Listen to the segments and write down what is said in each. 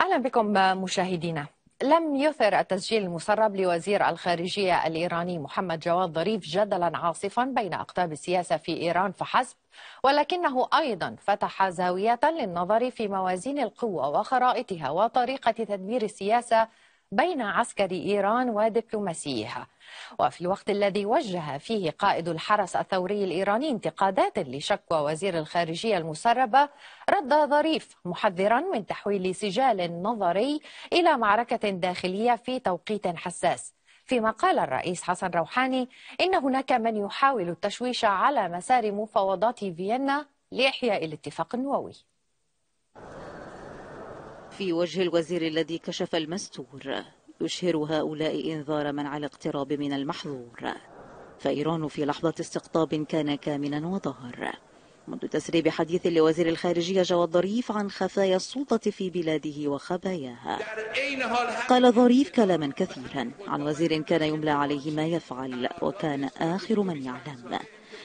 أهلا بكم مشاهدينا لم يثر التسجيل المسرب لوزير الخارجية الإيراني محمد جواد ظريف جدلا عاصفا بين أقطاب السياسة في إيران فحسب ولكنه أيضا فتح زاوية للنظر في موازين القوة وخرائطها وطريقة تدمير السياسة بين عسكر إيران ودبلوماسيها وفي الوقت الذي وجه فيه قائد الحرس الثوري الإيراني انتقادات لشكوى وزير الخارجية المسربة رد ظريف محذرا من تحويل سجال نظري إلى معركة داخلية في توقيت حساس فيما قال الرئيس حسن روحاني إن هناك من يحاول التشويش على مسار مفاوضات فيينا لإحياء الاتفاق النووي في وجه الوزير الذي كشف المستور يشهر هؤلاء إنذار من على اقتراب من المحظور فإيران في لحظة استقطاب كان كامنا وظهر منذ تسريب حديث لوزير الخارجية جواد ظريف عن خفايا السلطة في بلاده وخباياها قال ظريف كلاما كثيرا عن وزير كان يملى عليه ما يفعل وكان آخر من يعلم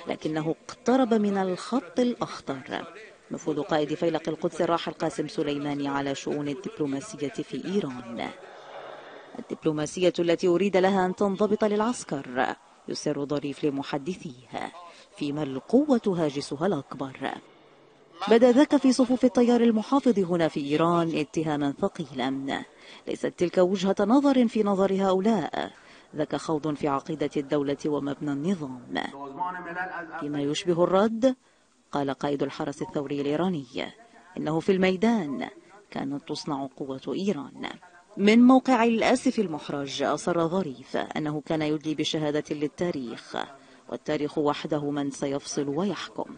لكنه اقترب من الخط الأخطر نفوذ قائد فيلق القدس الراحل قاسم سليماني على شؤون الدبلوماسية في إيران الدبلوماسية التي أريد لها أن تنضبط للعسكر يسر ظريف لمحدثيه فيما القوة هاجسها الأكبر بدا ذاك في صفوف التيار المحافظ هنا في إيران اتهاما ثقيلا ليست تلك وجهة نظر في نظر هؤلاء ذاك خوض في عقيدة الدولة ومبنى النظام فيما يشبه الرد قال قائد الحرس الثوري الإيراني إنه في الميدان كانت تصنع قوة إيران من موقع الأسف المحرج أصر ظريف أنه كان يدلي بشهادة للتاريخ والتاريخ وحده من سيفصل ويحكم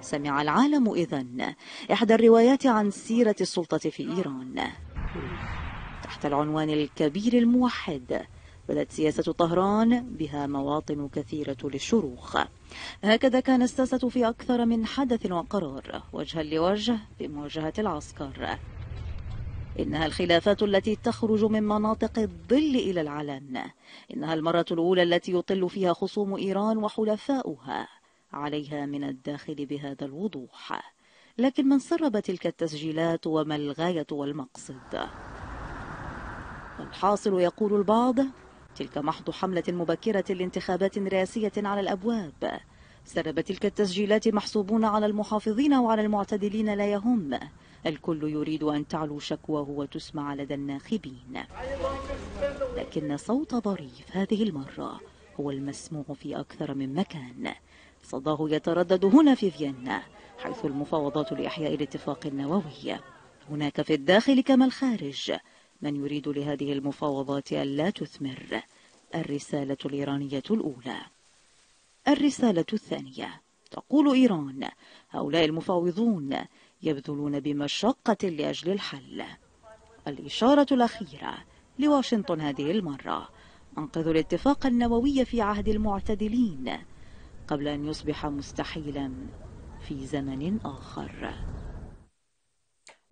سمع العالم إذن إحدى الروايات عن سيرة السلطة في إيران تحت العنوان الكبير الموحد بدت سياسة طهران بها مواطن كثيرة للشروخ هكذا كان الساسة في أكثر من حدث وقرار وجها لوجه بمواجهة العسكر إنها الخلافات التي تخرج من مناطق الظل إلى العلن إنها المرة الأولى التي يطل فيها خصوم إيران وحلفاؤها عليها من الداخل بهذا الوضوح لكن من سرب تلك التسجيلات وما الغاية والمقصد الحاصل يقول البعض تلك محض حملة مبكرة لانتخابات رئاسية على الأبواب سرب تلك التسجيلات محسوبون على المحافظين وعلى المعتدلين لا يهم الكل يريد أن تعلو شكواه وتسمع لدى الناخبين لكن صوت ظريف هذه المرة هو المسموع في أكثر من مكان صداه يتردد هنا في فيينا حيث المفاوضات لإحياء الاتفاق النووي هناك في الداخل كما الخارج من يريد لهذه المفاوضات ألا تثمر الرسالة الإيرانية الأولى الرسالة الثانية تقول إيران هؤلاء المفاوضون يبذلون بمشقة لأجل الحل الإشارة الأخيرة لواشنطن هذه المرة أنقذوا الاتفاق النووي في عهد المعتدلين قبل أن يصبح مستحيلا في زمن آخر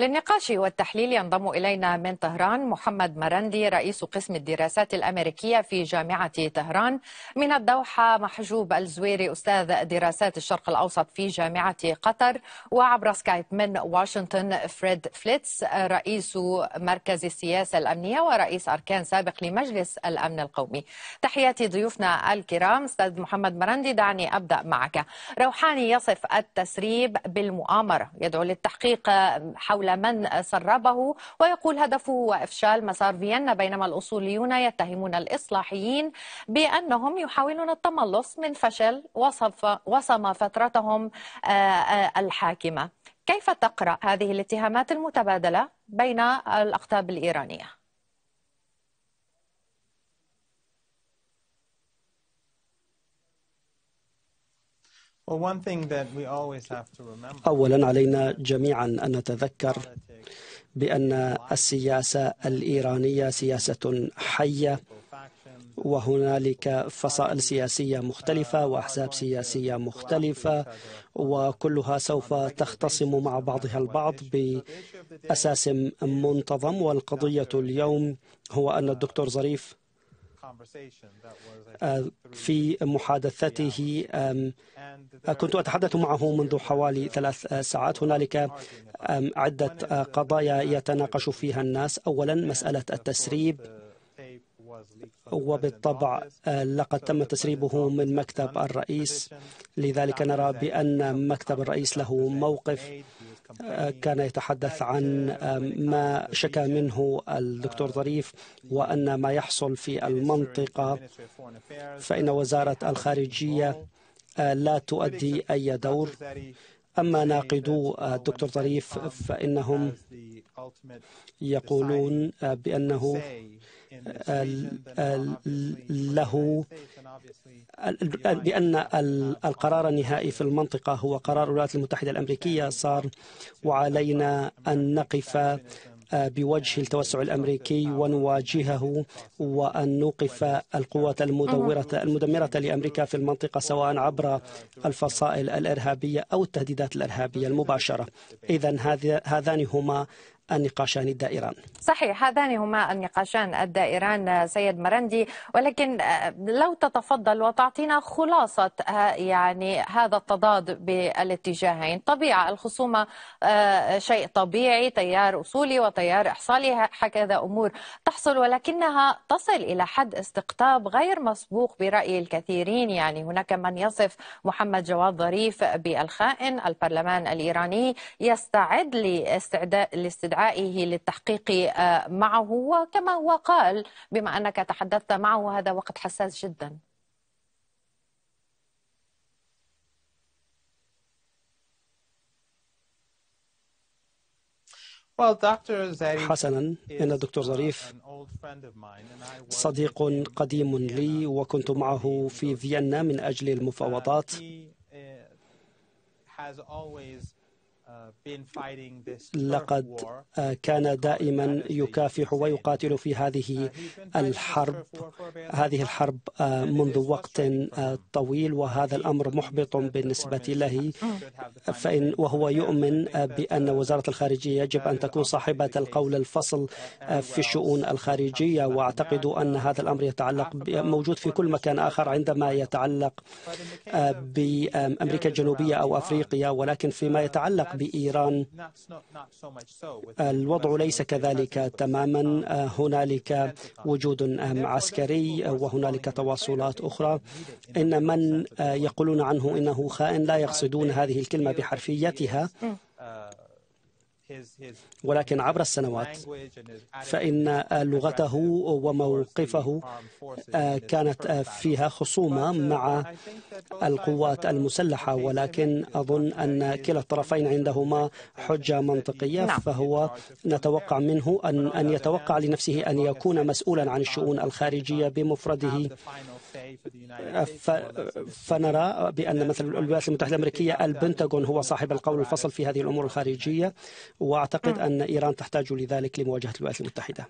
للنقاش والتحليل ينضم إلينا من طهران محمد مرندي رئيس قسم الدراسات الأمريكية في جامعة طهران من الدوحة محجوب الزويري أستاذ دراسات الشرق الأوسط في جامعة قطر وعبر سكايب من واشنطن فريد فليتس رئيس مركز السياسة الأمنية ورئيس أركان سابق لمجلس الأمن القومي تحياتي ضيوفنا الكرام أستاذ محمد مرندي دعني أبدأ معك روحاني يصف التسريب بالمؤامرة يدعو للتحقيق حول حول من سربه ويقول هدفه هو إفشال مسار فيينا بينما الأصوليون يتهمون الإصلاحيين بأنهم يحاولون التملص من فشل وصف وصم فترتهم آه، آه، الحاكمة كيف تقرأ هذه الاتهامات المتبادلة بين الأقطاب الإيرانية؟ اولا علينا جميعا ان نتذكر بان السياسه الايرانيه سياسه حيه وهنالك فصائل سياسيه مختلفه واحزاب سياسيه مختلفه وكلها سوف تختصم مع بعضها البعض باساس منتظم والقضيه اليوم هو ان الدكتور ظريف آه، في محادثته آه، كنت أتحدث معه منذ حوالي uh, ثلاث uh, ساعات هنالك عدة آه، قضايا يتناقش فيها الناس أولا مسألة التسريب وبالطبع لقد تم تسريبه من مكتب الرئيس لذلك نرى بأن مكتب الرئيس له موقف كان يتحدث عن ما شكا منه الدكتور ظريف وأن ما يحصل في المنطقة فإن وزارة الخارجية آه، لا تؤدي أي دور أما ناقدو آه، الدكتور ظريف فإنهم يقولون آه، بأنه له بأن القرار النهائي في المنطقة هو قرار الولايات المتحدة الأمريكية صار وعلينا أن نقف آه، بوجه التوسع الامريكي ونواجهه وان نوقف القوات المدورة المدمره لامريكا في المنطقه سواء عبر الفصائل الارهابيه او التهديدات الارهابيه المباشره. اذا هذان هما النقاشان الدائران صحيح هذان هما النقاشان الدائران آه، سيد مرندي ولكن آه، لو تتفضل وتعطينا خلاصة آه، يعني هذا التضاد بالاتجاهين طبيعة الخصومة شيء طبيعي تيار أصولي وتيار إحصالي هكذا أمور تحصل ولكنها تصل إلى حد استقطاب غير مسبوق برأي الكثيرين يعني هناك من يصف محمد جواد ظريف بالخائن البرلمان الإيراني يستعد لاستعداد استدعائه للتحقيق آه، معه وكما هو قال بما أنك تحدثت معه هذا وقت حساس جدا حسنا إن الدكتور uh, ظريف صديق قديم لي وكنت معه في فيينا من أجل uh, المفاوضات uh, لقد آه، كان دائما يكافح ويقاتل في هذه uh, الحرب هذه الحرب آه، منذ وقت آه، طويل وهذا الامر محبط بالنسبه له فإن وهو يؤمن بان uh, وزاره الخارجيه يجب ان تكون صاحبه القول الفصل uh, في الشؤون الخارجيه واعتقد ان هذا الامر يتعلق موجود في كل مكان اخر عندما يتعلق بامريكا الجنوبيه او افريقيا ولكن فيما يتعلق ب بإيران الوضع ليس كذلك تماما هنالك وجود عسكري وهنالك تواصلات أخرى إن من يقولون عنه إنه خائن لا يقصدون هذه الكلمة بحرفيتها ولكن عبر السنوات فإن لغته وموقفه آه، كانت آه، فيها خصومة uh, مع القوات المسلحة ولكن أظن أن كلا الطرفين عندهما حجة منطقية فهو نتوقع منه أن أن يتوقع لنفسه أن يكون مسؤولا عن الشؤون الخارجية بمفرده آه، فنرى بأن مثل الولايات المتحدة الأمريكية البنتاغون هو صاحب القول الفصل في هذه الأمور الخارجية واعتقد ان ايران تحتاج لذلك لمواجهه الولايات المتحده.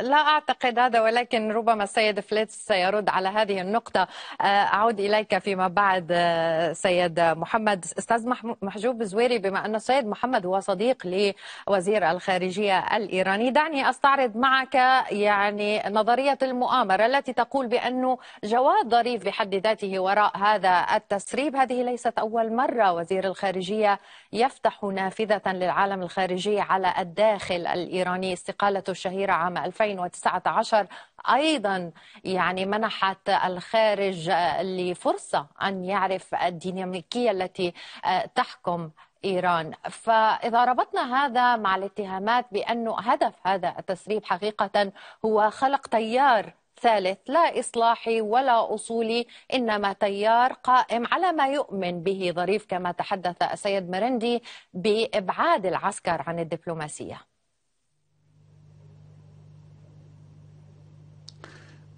لا اعتقد هذا ولكن ربما السيد فليتس سيرد على هذه النقطه آه، اعود اليك فيما بعد آه، سيد محمد استاذ محجوب زويري بما ان السيد محمد هو صديق لوزير الخارجيه الايراني دعني استعرض معك يعني نظريه المؤامره التي تقول بانه جواد ظريف بحد ذاته وراء هذا التسريب هذه ليست اول مره وزير الخارجيه يفتح نافذه للعالم الخارجي الخارجية على الداخل الإيراني استقالته الشهيرة عام 2019 أيضا يعني منحت الخارج لفرصة أن يعرف الديناميكية التي آه، تحكم ايران فاذا ربطنا هذا مع الاتهامات بانه هدف هذا التسريب حقيقه هو خلق تيار ثالث لا إصلاحي ولا أصولي إنما تيار قائم على ما يؤمن به ظريف كما تحدث السيد مرندي بإبعاد العسكر عن الدبلوماسية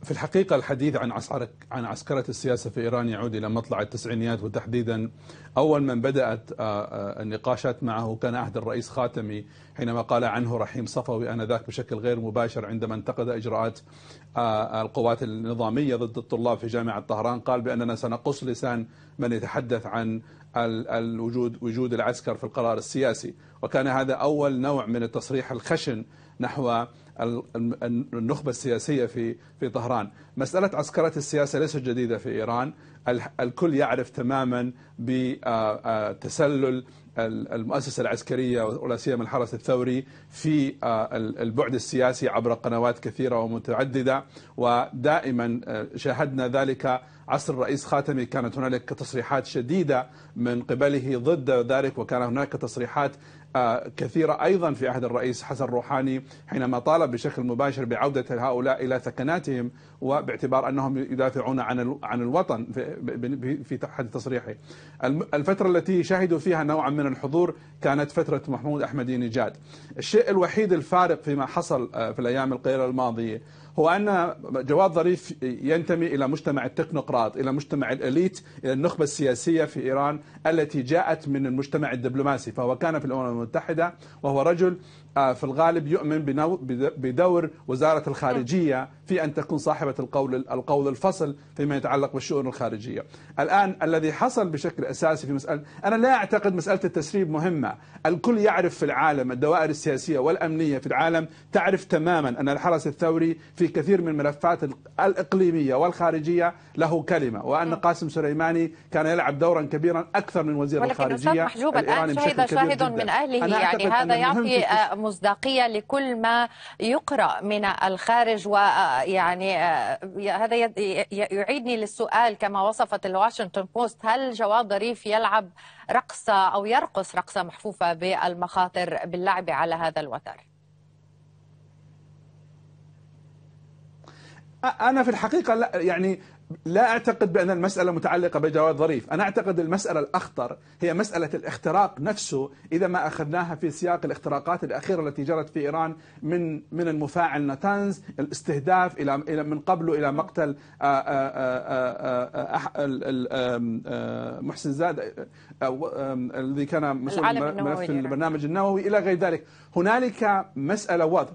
في الحقيقة الحديث عن عسكرة عن عسكرة السياسة في إيران يعود إلى مطلع التسعينيات وتحديدا أول من بدأت آه، آه، النقاشات معه كان عهد الرئيس خاتمي حينما قال عنه رحيم صفوي آنذاك بشكل غير مباشر عندما انتقد إجراءات آه، القوات النظامية ضد الطلاب في جامعة طهران قال بأننا سنقص لسان من يتحدث عن الوجود وجود العسكر في القرار السياسي وكان هذا أول نوع من التصريح الخشن نحو النخبة السياسية في في طهران مسألة عسكرة السياسة ليست جديدة في إيران الكل يعرف تماما بتسلل المؤسسة العسكرية ولا سيما الحرس الثوري في البعد السياسي عبر قنوات كثيرة ومتعددة ودائما شاهدنا ذلك عصر الرئيس خاتمي كانت هنالك تصريحات شديدة من قبله ضد ذلك وكان هناك تصريحات كثيرة أيضا في عهد الرئيس حسن روحاني حينما طالب بشكل مباشر بعودة هؤلاء إلى ثكناتهم وباعتبار انهم يدافعون عن عن الوطن في حد تصريحه. الفتره التي شهدوا فيها نوعا من الحضور كانت فتره محمود احمدي نجاد. الشيء الوحيد الفارق فيما حصل آه، في الايام القليله الماضيه هو ان جواد ظريف ينتمي الى مجتمع التكنوقراط، الى مجتمع الاليت، الى النخبه السياسيه في ايران التي جاءت من المجتمع الدبلوماسي، فهو كان في الامم المتحده وهو رجل آه، في الغالب يؤمن بدور وزارة الخارجية في أن تكون صاحبة القول القول الفصل فيما يتعلق بالشؤون الخارجية الآن الذي حصل بشكل أساسي في مسألة أنا لا أعتقد مسألة التسريب مهمة الكل يعرف في العالم الدوائر السياسية والأمنية في العالم تعرف تماما أن الحرس الثوري في كثير من الملفات الإقليمية والخارجية له كلمة وأن نعم. قاسم سليماني كان يلعب دورا كبيرا أكثر من وزير الخارجية ولكن الان شهد شاهد من أهله يعني هذا يعطي مصداقية لكل ما يقرأ من الخارج ويعني آه، آه، هذا يعيدني للسؤال كما وصفت الواشنطن بوست هل جواد ظريف يلعب رقصة أو يرقص رقصة محفوفة بالمخاطر باللعب على هذا الوتر أنا في الحقيقة لا يعني لا أعتقد بأن المسألة متعلقة بجواد ظريف أنا أعتقد المسألة الأخطر هي مسألة الاختراق نفسه إذا ما أخذناها في سياق الاختراقات الأخيرة التي جرت في إيران من من المفاعل نتانز الاستهداف إلى إلى من قبله إلى مقتل آه، آه، آه، محسن زاد الذي كان مسؤول ملف يعني. البرنامج النووي إلى غير ذلك هنالك مسألة واضحة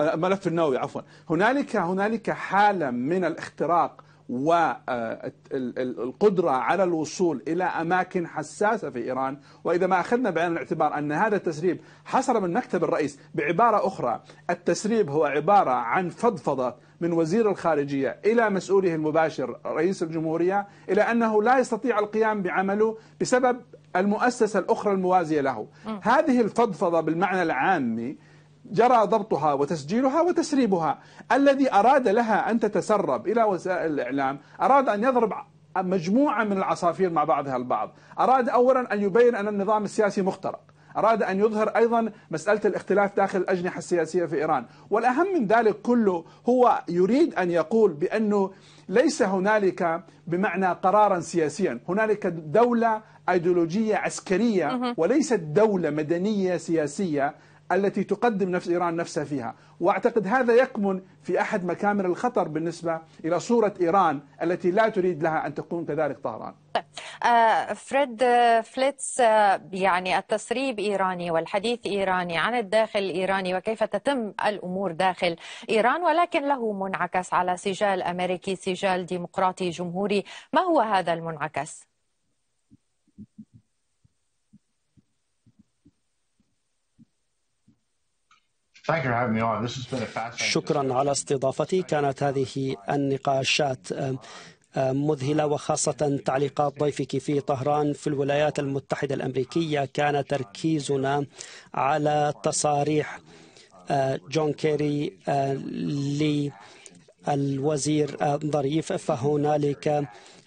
ملف النووي عفوا هنالك هنالك حالة من الاختراق والقدرة آه، على الوصول إلى أماكن حساسة في إيران وإذا ما أخذنا بعين الاعتبار أن هذا التسريب حصل من مكتب الرئيس بعبارة أخرى التسريب هو عبارة عن فضفضة من وزير الخارجية إلى مسؤوله المباشر رئيس الجمهورية إلى أنه لا يستطيع القيام بعمله بسبب المؤسسة الأخرى الموازية له م. هذه الفضفضة بالمعنى العامي جرى ضبطها وتسجيلها وتسريبها الذي أراد لها أن تتسرب إلى وسائل الإعلام أراد أن يضرب مجموعة من العصافير مع بعضها البعض أراد أولا أن يبين أن النظام السياسي مخترق أراد أن يظهر أيضا مسألة الاختلاف داخل الأجنحة السياسية في إيران والأهم من ذلك كله هو يريد أن يقول بأنه ليس هنالك بمعنى قرارا سياسيا هنالك دولة أيديولوجية عسكرية وليست دولة مدنية سياسية التي تقدم نفس إيران نفسها فيها وأعتقد هذا يكمن في أحد مكامن الخطر بالنسبة إلى صورة إيران التي لا تريد لها أن تكون كذلك طهران آه، فريد آه، فليتس آه، يعني التسريب إيراني والحديث إيراني عن الداخل الإيراني وكيف تتم الأمور داخل إيران ولكن له منعكس على سجال أمريكي سجال ديمقراطي جمهوري ما هو هذا المنعكس؟ شكرا على استضافتي كانت هذه النقاشات مذهلة وخاصة تعليقات ضيفك في طهران في الولايات المتحدة الأمريكية كان تركيزنا على تصاريح آه، جون كيري آه، للوزير آه، ظريف فهنالك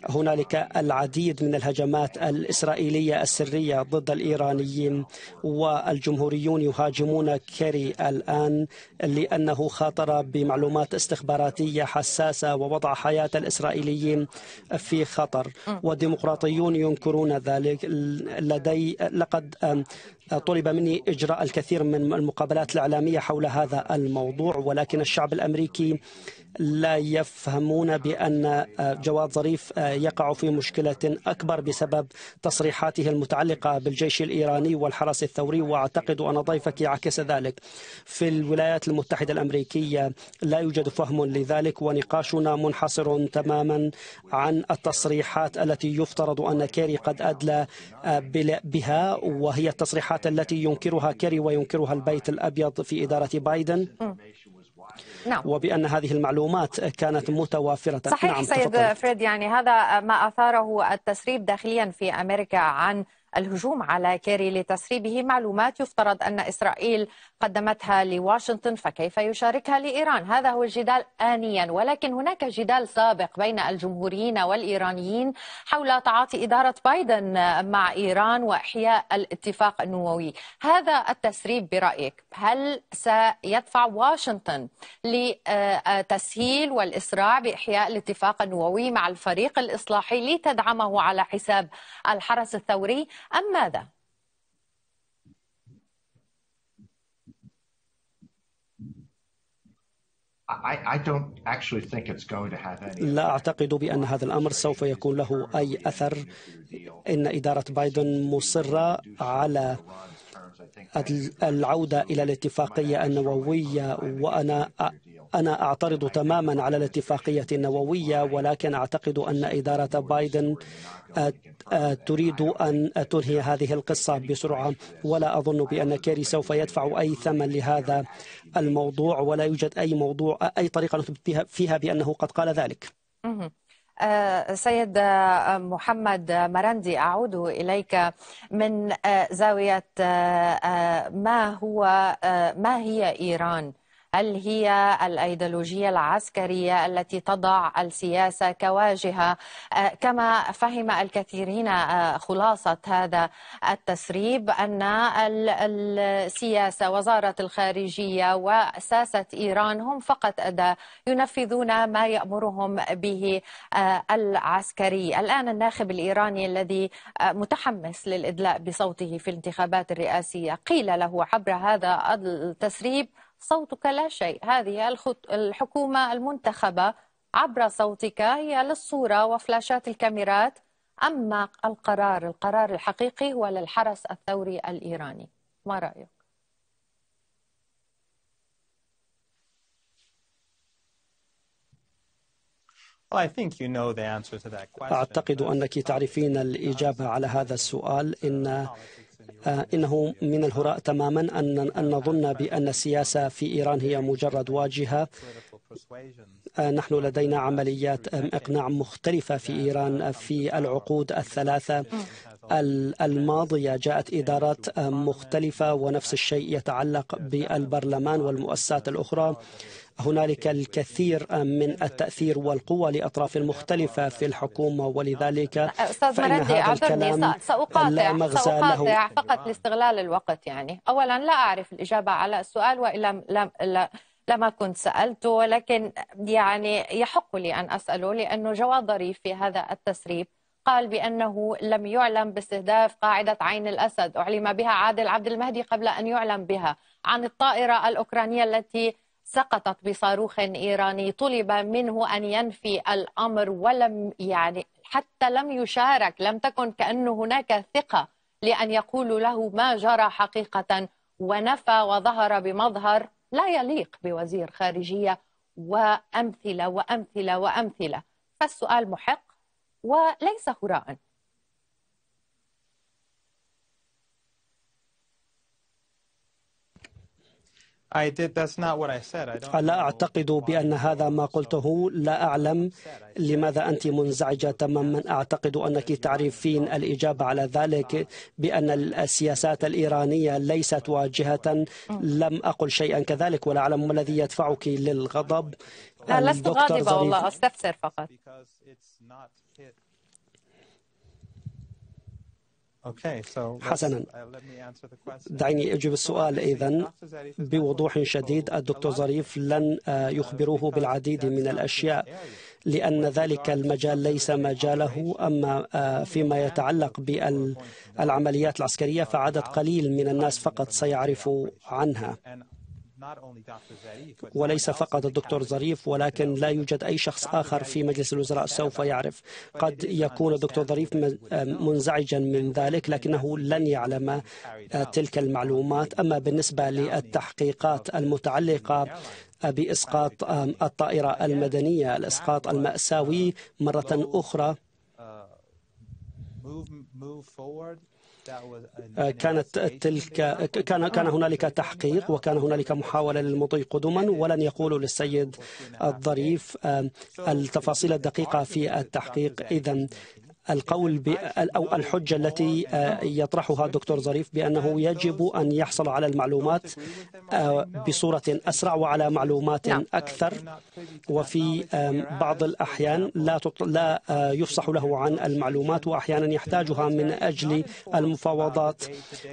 هنالك العديد من الهجمات الإسرائيلية السرية ضد الإيرانيين والجمهوريون يهاجمون كيري الآن لأنه خاطر بمعلومات استخباراتية حساسة ووضع حياة الإسرائيليين في خطر والديمقراطيون ينكرون ذلك لدي لقد طلب مني إجراء الكثير من المقابلات الإعلامية حول هذا الموضوع ولكن الشعب الأمريكي لا يفهمون بأن جواد ظريف يقع في مشكلة أكبر بسبب تصريحاته المتعلقة بالجيش الإيراني والحرس الثوري وأعتقد أن ضيفك يعكس ذلك في الولايات المتحدة الأمريكية لا يوجد فهم لذلك ونقاشنا منحصر تماما عن التصريحات التي يفترض أن كيري قد أدلى بها وهي التصريحات التصريحات التي ينكرها كيري وينكرها البيت الأبيض في إدارة بايدن نعم. وبأن هذه المعلومات كانت متوافرة صحيح نعم سيد فريد يعني هذا ما أثاره التسريب داخليا في أمريكا عن الهجوم على كيري لتسريبه معلومات يفترض أن إسرائيل قدمتها لواشنطن فكيف يشاركها لإيران هذا هو الجدال آنيا ولكن هناك جدال سابق بين الجمهوريين والإيرانيين حول تعاطي إدارة بايدن مع إيران وإحياء الاتفاق النووي هذا التسريب برأيك هل سيدفع واشنطن لتسهيل والإسراع بإحياء الاتفاق النووي مع الفريق الإصلاحي لتدعمه على حساب الحرس الثوري أم ماذا؟ لا أعتقد بأن هذا الأمر سوف يكون له أي أثر إن إدارة بايدن مصرة على العودة إلى الاتفاقية النووية وأنا أنا أعترض تماما على الاتفاقية النووية ولكن أعتقد أن إدارة بايدن آه، آه، تريد أن تنهي هذه القصة بسرعة ولا أظن بأن كيري سوف يدفع أي ثمن لهذا الموضوع ولا يوجد أي موضوع أي طريقة نثبت فيها بأنه قد قال ذلك آه، سيد محمد مرندي أعود إليك من زاوية ما هو ما هي إيران؟ هل هي الايديولوجيه العسكريه التي تضع السياسه كواجهه آه، كما فهم الكثيرين آه، خلاصه هذا التسريب ان السياسه وزاره الخارجيه وساسه ايران هم فقط اداه ينفذون ما يامرهم به آه، العسكري الان الناخب الايراني الذي متحمس للادلاء بصوته في الانتخابات الرئاسيه قيل له عبر هذا التسريب صوتك لا شيء هذه الحكومة المنتخبة عبر صوتك هي للصورة وفلاشات الكاميرات أما القرار القرار الحقيقي هو للحرس الثوري الإيراني ما رأيك؟ أعتقد أنك تعرفين الإجابة على هذا السؤال إن آه، إنه من الهراء تماما أن نظن بأن السياسة في إيران هي مجرد واجهة نحن لدينا عمليات إقناع مختلفة في إيران في العقود الثلاثة الماضية جاءت إدارات مختلفة ونفس الشيء يتعلق بالبرلمان والمؤسسات الأخرى هنالك الكثير من التأثير والقوة لأطراف مختلفة في الحكومة ولذلك أستاذ مردي أعذرني سأقاطع سأقاطع فقط لاستغلال الوقت يعني أولا لا أعرف الإجابة على السؤال وإلا لم لا لما كنت سألته ولكن يعني يحق لي أن أسأله لأنه جواد ظريف في هذا التسريب قال بأنه لم يعلم باستهداف قاعدة عين الأسد أعلم بها عادل عبد المهدي قبل أن يعلم بها عن الطائرة الأوكرانية التي سقطت بصاروخ إيراني طلب منه أن ينفي الأمر ولم يعني حتى لم يشارك لم تكن كأنه هناك ثقة لأن يقول له ما جرى حقيقة ونفى وظهر بمظهر لا يليق بوزير خارجية وأمثلة وأمثلة وأمثلة فالسؤال محق وليس هراء لا أعتقد بأن هذا ما قلته لا أعلم لماذا أنت منزعجة تماما أعتقد أنك تعرفين الإجابة على ذلك بأن السياسات الإيرانية ليست واجهة لم أقل شيئا كذلك ولا أعلم ما الذي يدفعك للغضب لا لست غاضبة والله أستفسر فقط حسنا uh, دعيني أجيب السؤال إذا بوضوح شديد الدكتور ظريف لن آه، يخبروه بالعديد من الأشياء لأن ذلك المجال ليس مجاله أما آه، فيما يتعلق بالعمليات العسكرية uh, فعدد قليل من الناس فقط سيعرف عنها وليس فقط الدكتور ظريف ولكن لا يوجد أي شخص آخر في مجلس الوزراء سوف يعرف قد يكون الدكتور ظريف آه، منزعجا من ذلك لكنه لن يعلم آه، تلك المعلومات أما بالنسبة للتحقيقات المتعلقة بإسقاط الطائرة المدنية الإسقاط المأساوي uh, مرة أخرى uh, كانت تلك كان كان هنالك تحقيق وكان هنالك محاوله للمضي قدما ولن يقول للسيد الظريف التفاصيل الدقيقه في التحقيق اذا القول أو الحجة التي آه، يطرحها دكتور ظريف بأنه يجب أن يحصل على المعلومات آه، بصورة أسرع وعلى معلومات نعم. أكثر وفي آه، بعض الأحيان لا لا يفصح له عن المعلومات وأحيانا يحتاجها من أجل المفاوضات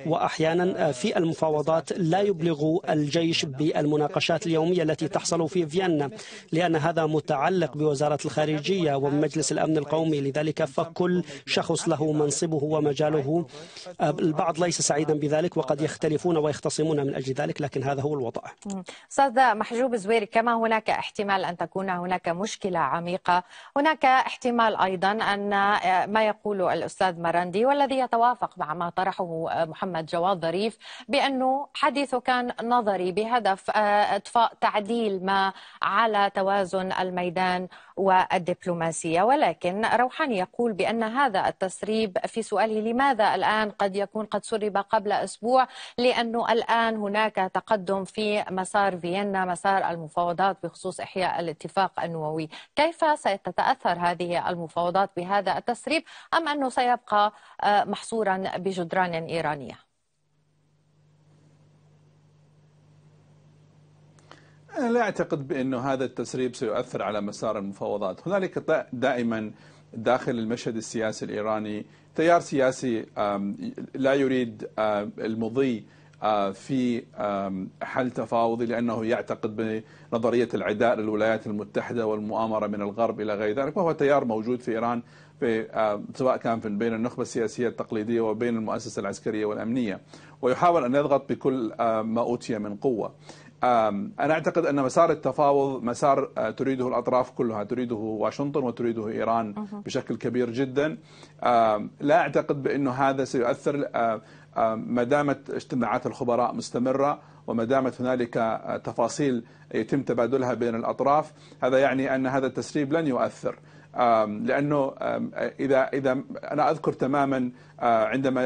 وأحيانا في المفاوضات لا يبلغ الجيش بالمناقشات اليومية التي تحصل في فيينا لأن هذا متعلق بوزارة الخارجية ومجلس الأمن القومي لذلك فكر كل شخص له منصبه ومجاله البعض ليس سعيدا بذلك وقد يختلفون ويختصمون من أجل ذلك لكن هذا هو الوضع أستاذ محجوب زويري كما هناك احتمال أن تكون هناك مشكلة عميقة هناك احتمال أيضا أن آه، ما يقوله الأستاذ مرندي والذي يتوافق مع ما طرحه آه، محمد جواد ظريف بأنه حديثه كان نظري بهدف إضفاء آه، تعديل ما على توازن الميدان والدبلوماسية ولكن روحاني يقول بأن هذا التسريب في سؤاله لماذا الآن قد يكون قد سرب قبل أسبوع لأنه الآن هناك تقدم في مسار فيينا مسار المفاوضات بخصوص إحياء الاتفاق النووي كيف ستتأثر هذه المفاوضات بهذا التسريب أم أنه سيبقى آه، محصورا بجدران إيرانية؟ أنا لا أعتقد بأنه هذا التسريب سيؤثر على مسار المفاوضات هنالك دائما داخل المشهد السياسي الإيراني تيار سياسي لا يريد المضي في حل تفاوضي لأنه يعتقد بنظرية العداء للولايات المتحدة والمؤامرة من الغرب إلى غير ذلك وهو تيار موجود في إيران في سواء كان في بين النخبة السياسية التقليدية وبين المؤسسة العسكرية والأمنية ويحاول أن يضغط بكل ما أوتي من قوة أنا أعتقد أن مسار التفاوض مسار آه، تريده الأطراف كلها تريده واشنطن وتريده إيران بشكل كبير جدا لا أعتقد بأنه هذا سيؤثر آه، ما دامت اجتماعات الخبراء مستمرة وما دامت هنالك آه، تفاصيل يتم تبادلها بين الأطراف هذا يعني أن هذا التسريب لن يؤثر لانه اذا اذا انا اذكر تماما عندما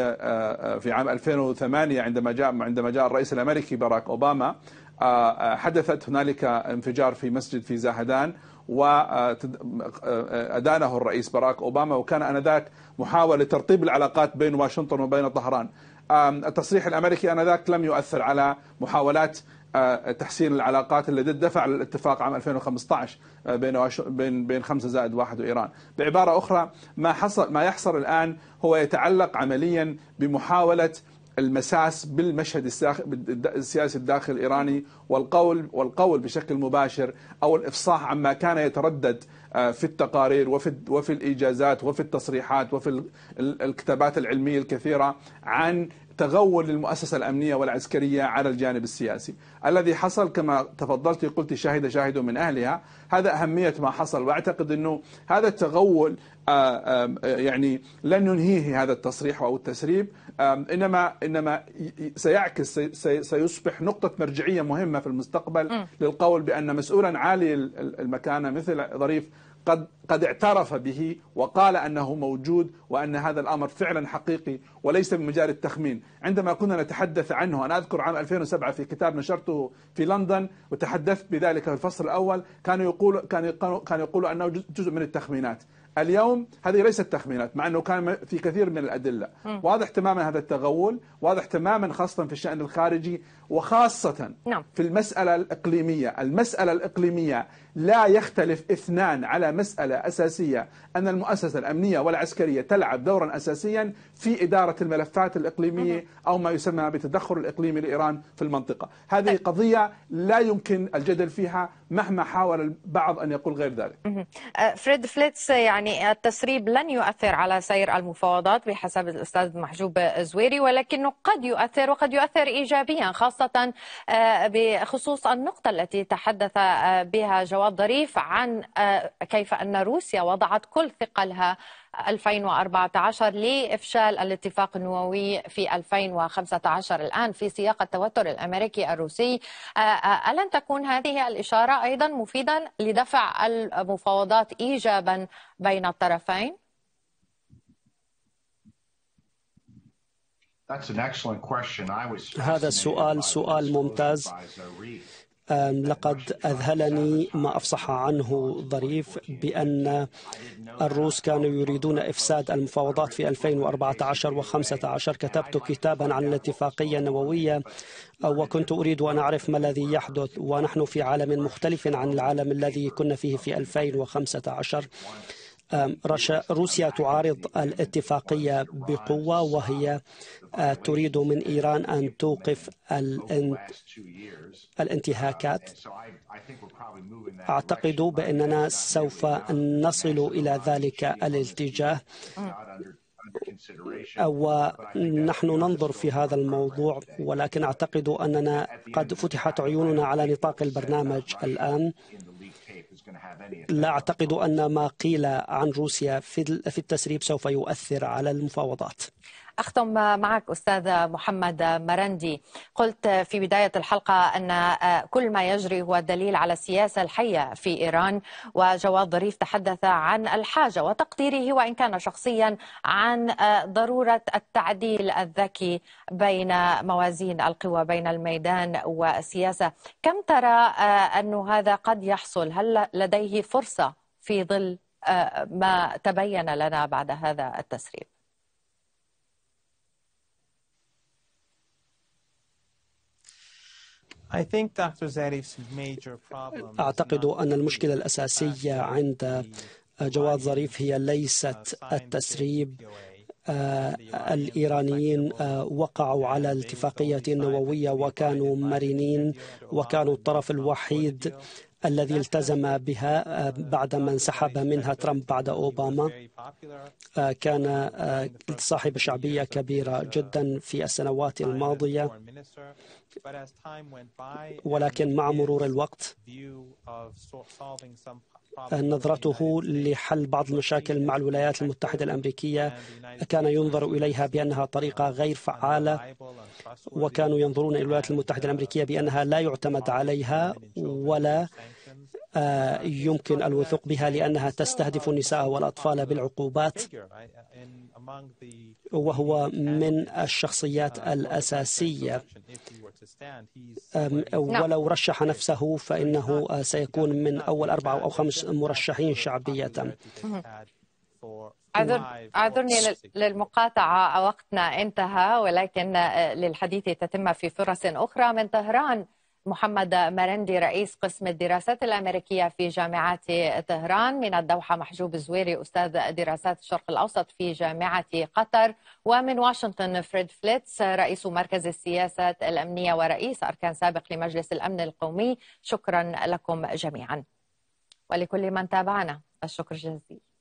في عام 2008 عندما جاء عندما جاء الرئيس الامريكي باراك اوباما حدثت هنالك انفجار في مسجد في زاهدان وأدانه آه، آه، آه، الرئيس باراك أوباما وكان أنذاك محاولة ترطيب العلاقات بين واشنطن وبين طهران التصريح الأمريكي أنذاك لم يؤثر على محاولات تحسين العلاقات الذي دفع للاتفاق عام 2015 بين بين خمسة زائد واحد وايران، بعباره اخرى ما حصل ما يحصل الان هو يتعلق عمليا بمحاوله المساس بالمشهد السياسي الداخل الايراني والقول والقول بشكل مباشر او الافصاح عما كان يتردد آه، في التقارير وفي وفي الايجازات وفي التصريحات وفي الكتابات العلميه الكثيره عن تغول للمؤسسة الأمنية والعسكرية على الجانب السياسي الذي حصل كما تفضلت قلت شاهد شاهد من أهلها هذا أهمية ما حصل وأعتقد أنه هذا التغول آه، آه، آه، يعني لن ينهيه هذا التصريح أو التسريب إنما إنما سيعكس سيصبح نقطة مرجعية مهمة في المستقبل للقول بأن مسؤولا عالي المكانة مثل ظريف قد قد اعترف به وقال أنه موجود وأن هذا الأمر فعلا حقيقي وليس بمجال التخمين عندما كنا نتحدث عنه أنا أذكر عام 2007 في كتاب نشرته في لندن وتحدثت بذلك في الفصل الأول كانوا يقولوا كانوا كان يقولوا أنه جزء من التخمينات اليوم هذه ليست تخمينات مع أنه كان في كثير من الأدلة واضح تماما هذا التغول واضح تماما خاصة في الشأن الخارجي وخاصة نعم. في المسألة الإقليمية المسألة الإقليمية لا يختلف اثنان على مسألة مسألة أساسية أن المؤسسة الأمنية والعسكرية تلعب دورا أساسيا في إدارة الملفات الإقليمية أو ما يسمى بالتدخل الإقليمي لإيران في المنطقة هذه طيب. قضية لا يمكن الجدل فيها مهما حاول البعض أن يقول غير ذلك أه، فريد فليتس يعني التسريب لن يؤثر على سير المفاوضات بحسب الأستاذ محجوب زويري ولكنه قد يؤثر وقد يؤثر إيجابيا خاصة أه، بخصوص النقطة التي تحدث أه، بها جواد ظريف عن كيف أن روسيا وضعت كل ثقلها 2014 لإفشال الاتفاق النووي في 2015 الآن في سياق التوتر الأمريكي الروسي آه، آه، ألن تكون هذه الإشارة أيضا مفيدا لدفع المفاوضات إيجابا بين الطرفين؟ هذا السؤال سؤال ممتاز لقد أذهلني ما أفصح عنه ظريف بأن الروس كانوا يريدون إفساد المفاوضات في 2014 و15 كتبت كتابا عن الاتفاقية النووية وكنت أريد أن أعرف ما الذي يحدث ونحن في عالم مختلف عن العالم الذي كنا فيه في 2015 روسيا تعارض الاتفاقية بقوة وهي آه، تريد من إيران أن توقف الانتهاكات أعتقد بأننا سوف نصل إلى ذلك الاتجاه ونحن ننظر في هذا الموضوع ولكن أعتقد أننا قد فتحت عيوننا على نطاق البرنامج الآن لا أعتقد أن ما قيل عن روسيا في التسريب سوف يؤثر على المفاوضات. أختم معك أستاذ محمد مرندي قلت في بداية الحلقة أن آه، كل ما يجري هو دليل على السياسة الحية في إيران وجواد ظريف تحدث عن الحاجة وتقديره وإن كان شخصيا عن آه، ضرورة التعديل الذكي بين موازين القوى بين الميدان والسياسة كم ترى آه، أن هذا قد يحصل هل لديه فرصة في ظل ما تبين لنا بعد هذا التسريب أعتقد أن المشكلة الأساسية عند جواد ظريف هي ليست uh, التسريب آه، الإيرانيين آه، وقعوا على الاتفاقية النووية وكانوا مرنين وكانوا الطرف الوحيد الذي التزم بها آه، بعدما انسحب منها ترامب بعد أوباما كان صاحب شعبية كبيرة جدا في uh, السنوات الماضية ولكن مع مرور الوقت نظرته لحل بعض المشاكل مع الولايات المتحدة الأمريكية كان ينظر إليها بأنها طريقة غير فعالة وكانوا ينظرون إلى الولايات المتحدة uh, الأمريكية بأنها لا يعتمد عليها ولا آه، يمكن الوثوق بها لأنها تستهدف النساء والأطفال بالعقوبات وهو من الشخصيات الأساسية نعم. ولو رشح نفسه فإنه آه، سيكون من أول أربعة أو خمس مرشحين شعبية أعذرني للمقاطعة وقتنا انتهى ولكن آه، للحديث تتم في فرص أخرى من طهران محمد مرندي رئيس قسم الدراسات الأمريكية في جامعة طهران من الدوحة محجوب زويري أستاذ دراسات الشرق الأوسط في جامعة قطر ومن واشنطن فريد فليتس رئيس مركز السياسات الأمنية ورئيس أركان سابق لمجلس الأمن القومي شكرا لكم جميعا ولكل من تابعنا الشكر جزيلا